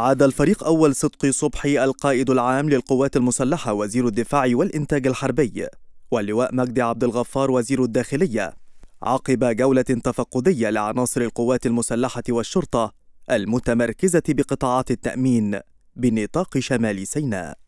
عاد الفريق أول صدقي صبحي القائد العام للقوات المسلحة وزير الدفاع والإنتاج الحربي واللواء مجدي عبد الغفار وزير الداخلية عقب جولة تفقدية لعناصر القوات المسلحة والشرطة المتمركزة بقطاعات التأمين بنطاق شمال سيناء